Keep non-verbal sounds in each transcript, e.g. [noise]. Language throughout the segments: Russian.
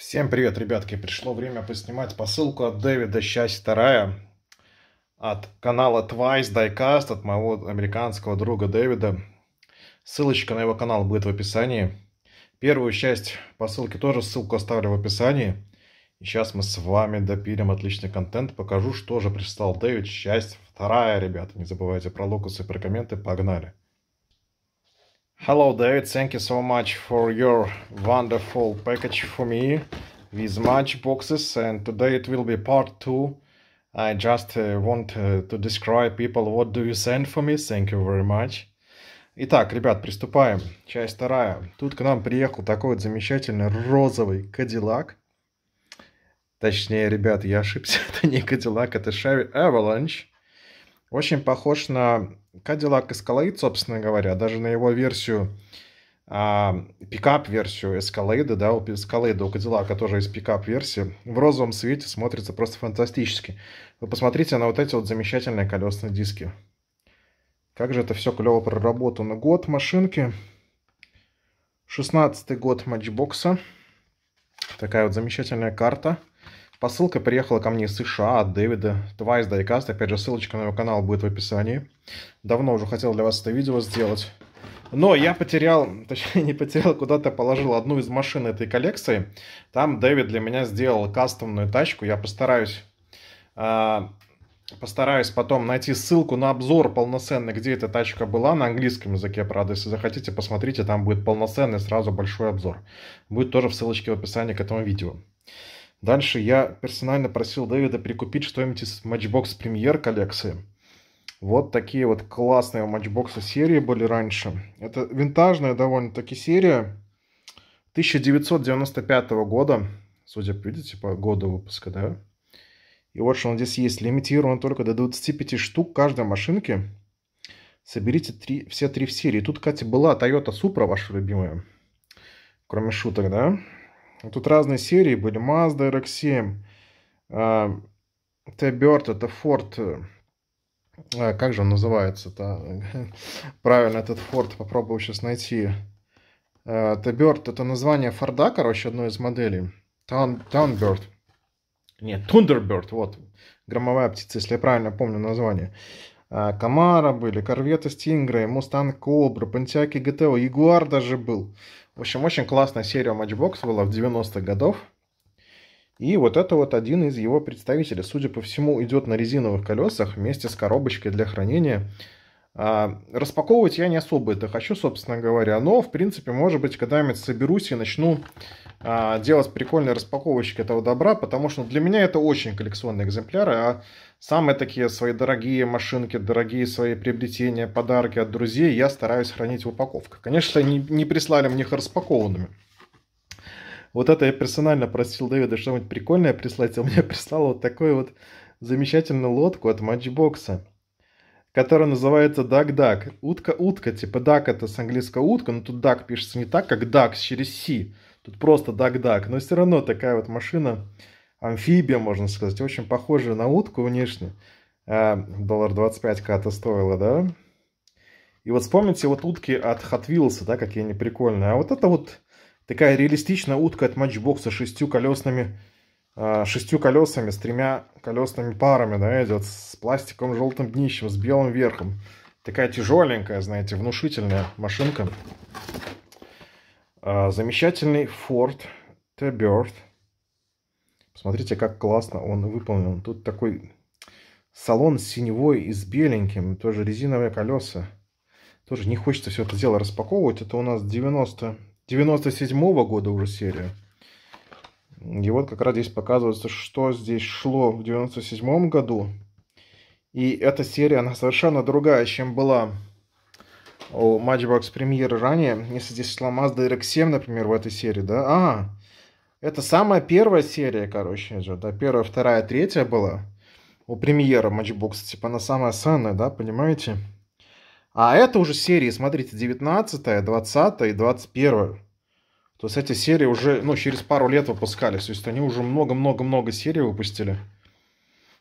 Всем привет, ребятки! Пришло время поснимать посылку от Дэвида «Часть вторая» от канала Twice Diecast, от моего американского друга Дэвида. Ссылочка на его канал будет в описании. Первую часть посылки тоже ссылку оставлю в описании. И сейчас мы с вами допилим отличный контент. Покажу, что же прислал Дэвид. Часть вторая, ребята. Не забывайте про локусы, про комменты. Погнали! Hello David, thank you so much for your wonderful package for me with match boxes and today it will be part 2. I just uh, want uh, to describe people what do you send for me, thank you very much. Итак, ребят, приступаем. Часть вторая. Тут к нам приехал такой вот замечательный розовый Кадиллак. Точнее, ребят, я ошибся, это не Кадиллак, это Chevy Avalanche очень похож на Cadillac Escalade, собственно говоря, даже на его версию, а, пикап-версию Escalade, да, у Escalade, у Cadillac тоже есть пикап-версия, в розовом свете смотрится просто фантастически. Вы посмотрите на вот эти вот замечательные колесные диски. Как же это все клево проработано. Год машинки, 16-й год матчбокса, такая вот замечательная карта – Посылка приехала ко мне из США от Дэвида Твайс Дайкаст. Опять же, ссылочка на его канал будет в описании. Давно уже хотел для вас это видео сделать. Но я потерял, [laughs] точнее не потерял, куда-то положил одну из машин этой коллекции. Там Дэвид для меня сделал кастомную тачку. Я постараюсь, э, постараюсь потом найти ссылку на обзор полноценный, где эта тачка была, на английском языке, правда. Если захотите, посмотрите, там будет полноценный сразу большой обзор. Будет тоже в ссылочке в описании к этому видео. Дальше я персонально просил Дэвида прикупить что-нибудь из Matchbox Premier коллекции. Вот такие вот классные Matchbox серии были раньше. Это винтажная довольно-таки серия 1995 года. Судя, по видите, по году выпуска, да? И вот что он здесь есть. Лимитирован только до 25 штук каждой машинки. Соберите три, все три в серии. Тут, кстати, была Toyota Supra, ваша любимая. Кроме шуток, да? Тут разные серии были. Mazda RX-7, T-Bird, а, это Ford, э, а, Как же он называется-то? [laughs] Правильно, этот Ford попробую сейчас найти. T-Bird а, это название Форда, короче, одной из моделей. Таунберт. Нет, Thunderbird, вот. Громовая птица, если я правильно помню название. Камара были, Корвета Стингрей, Мустанг Кобра, Пантяки ГТО, Ягуар даже был. В общем, очень классная серия Matchbox была в 90-х годов. И вот это вот один из его представителей. Судя по всему, идет на резиновых колесах вместе с коробочкой для хранения а, распаковывать я не особо это хочу, собственно говоря, но, в принципе, может быть, когда-нибудь соберусь и начну а, делать прикольные распаковочки этого добра, потому что для меня это очень коллекционные экземпляры, а самые такие свои дорогие машинки, дорогие свои приобретения, подарки от друзей я стараюсь хранить в упаковках. Конечно, не, прислали мне их распакованными. Вот это я персонально просил Дэвида что-нибудь прикольное прислать, а мне [laughs] прислал вот такую вот замечательную лодку от матчбокса которая называется дак дак Утка-утка, типа дак это с английского утка, но тут дак пишется не так, как Duck через си Тут просто дак дак Но все равно такая вот машина, амфибия, можно сказать, очень похожая на утку внешне. А, доллар 25к это стоило, да? И вот вспомните вот утки от Hot Wheels, да, какие они прикольные. А вот это вот такая реалистичная утка от матчбокса с шестью колесными а, шестью колесами, с тремя колесными парами, да, идет с пластиком желтым днищем, с белым верхом. Такая тяжеленькая, знаете, внушительная машинка. А, замечательный Ford T-Bird. Посмотрите, как классно он выполнен. Тут такой салон синевой и с беленьким, тоже резиновые колеса. Тоже не хочется все это дело распаковывать. Это у нас 90, 97 -го года уже серия. И вот как раз здесь показывается, что здесь шло в 97 году. И эта серия, она совершенно другая, чем была у Matchbox Premiere ранее. Если здесь шла Mazda RX-7, например, в этой серии, да? А, это самая первая серия, короче, же, да? Первая, вторая, третья была у премьера Matchbox. Типа она самая санная, да, понимаете? А это уже серии, смотрите, 19, 20 и 21. То есть эти серии уже, ну, через пару лет выпускались. То есть они уже много-много-много серий выпустили.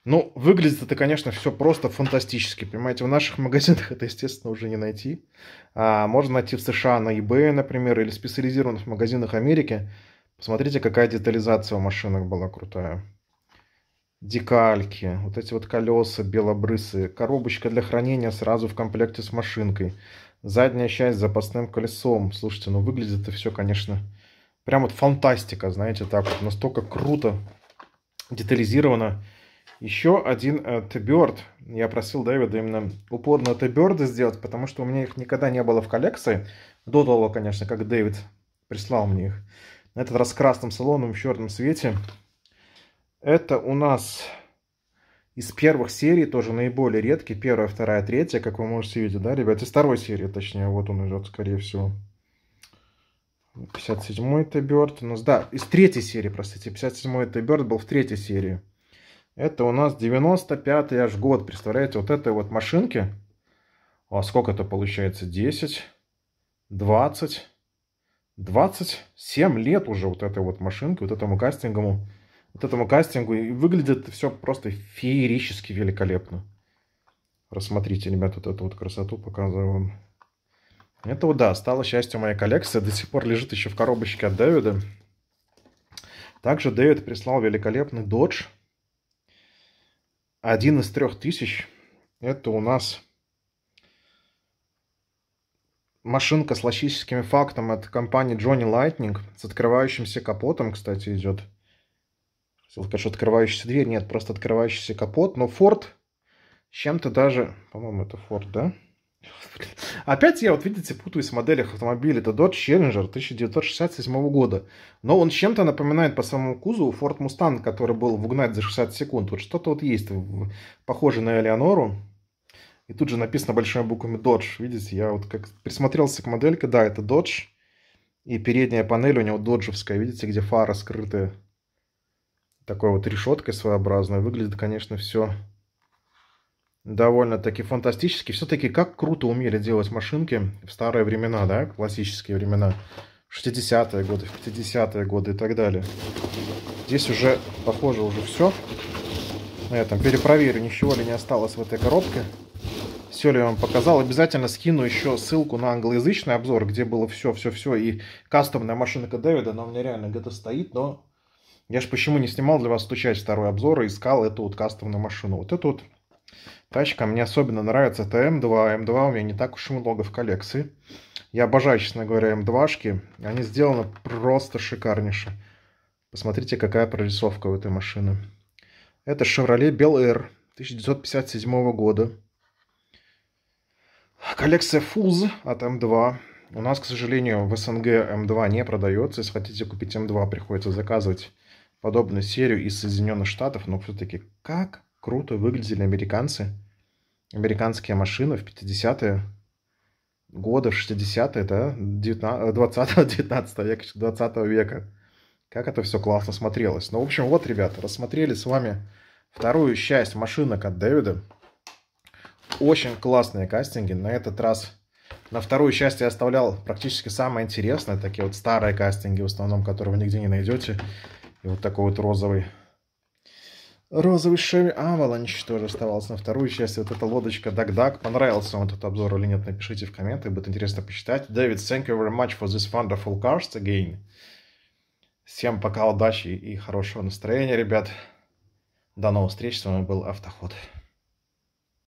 Ну, выглядит это, конечно, все просто фантастически. Понимаете, в наших магазинах это, естественно, уже не найти. А можно найти в США на eBay, например, или в специализированных магазинах Америки. Посмотрите, какая детализация у машинок была крутая декальки, вот эти вот колеса белобрысые, коробочка для хранения сразу в комплекте с машинкой, задняя часть с запасным колесом. Слушайте, ну выглядит это все, конечно, прям вот фантастика, знаете, так вот настолько круто детализировано. Еще один э, t Я просил Дэвида именно упорно на t сделать, потому что у меня их никогда не было в коллекции. До того, конечно, как Дэвид прислал мне их. На этот раз красным салоном в черном свете. Это у нас из первых серий, тоже наиболее редкий. Первая, вторая, третья, как вы можете видеть, да, ребят? Из второй серии, точнее, вот он идет, скорее всего. 57-й это Бёрд у нас, да, из третьей серии, простите. 57-й это Бёрд был в третьей серии. Это у нас 95-й аж год, представляете? Вот этой вот машинки. А сколько это получается? 10, 20, 27 лет уже вот этой вот машинке, вот этому кастинговому вот этому кастингу. И выглядит все просто феерически великолепно. Рассмотрите, ребят, вот эту вот красоту показываю вам. Это вот, да, стало счастью моя коллекция До сих пор лежит еще в коробочке от Дэвида. Также Дэвид прислал великолепный додж. Один из трех тысяч. Это у нас машинка с логическими фактом от компании Johnny Lightning с открывающимся капотом, кстати, идет. Силкаш открывающаяся дверь. Нет, просто открывающийся капот. Но Форд чем-то даже... По-моему, это Форд, да? [laughs] Опять я, вот видите, путаюсь в моделях автомобилей. Это Dodge Challenger 1967 года. Но он чем-то напоминает по самому кузову Ford Mustang, который был в угнать за 60 секунд. Вот что-то вот есть, похоже на Элеонору. И тут же написано большими буквами Dodge. Видите, я вот как присмотрелся к модельке. Да, это Dodge. И передняя панель у него доджевская. Видите, где фара скрытая такой вот решеткой своеобразной. Выглядит, конечно, все довольно-таки фантастически. Все-таки как круто умели делать машинки в старые времена, да, классические времена. 60-е годы, 50-е годы и так далее. Здесь уже, похоже, уже все. На ну, этом перепроверю, ничего ли не осталось в этой коробке. Все ли я вам показал. Обязательно скину еще ссылку на англоязычный обзор, где было все-все-все. И кастомная машинка Дэвида, она у меня реально где-то стоит, но я же почему не снимал для вас эту часть второй обзора, искал эту вот кастомную машину. Вот эту вот тачка мне особенно нравится, это М2. М2 у меня не так уж и много в коллекции. Я обожаю, честно говоря, М2-шки. Они сделаны просто шикарнейше. Посмотрите, какая прорисовка у этой машины. Это Chevrolet Bel Air 1957 года. Коллекция Fuz от М2. У нас, к сожалению, в СНГ М2 не продается. Если хотите купить М2, приходится заказывать подобную серию из Соединенных Штатов, но все-таки как круто выглядели американцы, американские машины в 50-е годы, в 60-е, да, 20-19 э, века, 20 века. Как это все классно смотрелось. Ну, в общем, вот, ребята, рассмотрели с вами вторую часть машинок от Дэвида. Очень классные кастинги. На этот раз на вторую часть я оставлял практически самое интересное, такие вот старые кастинги, в основном, которые вы нигде не найдете. И вот такой вот розовый Розовый Chevy Avalanche тоже оставался на вторую часть. Вот эта лодочка Дак-Дак. Понравился вам этот обзор или нет, напишите в комментах. Будет интересно почитать. Дэвид, thank you very much for this wonderful cars again. Всем пока, удачи и хорошего настроения, ребят. До новых встреч. С вами был Автоход.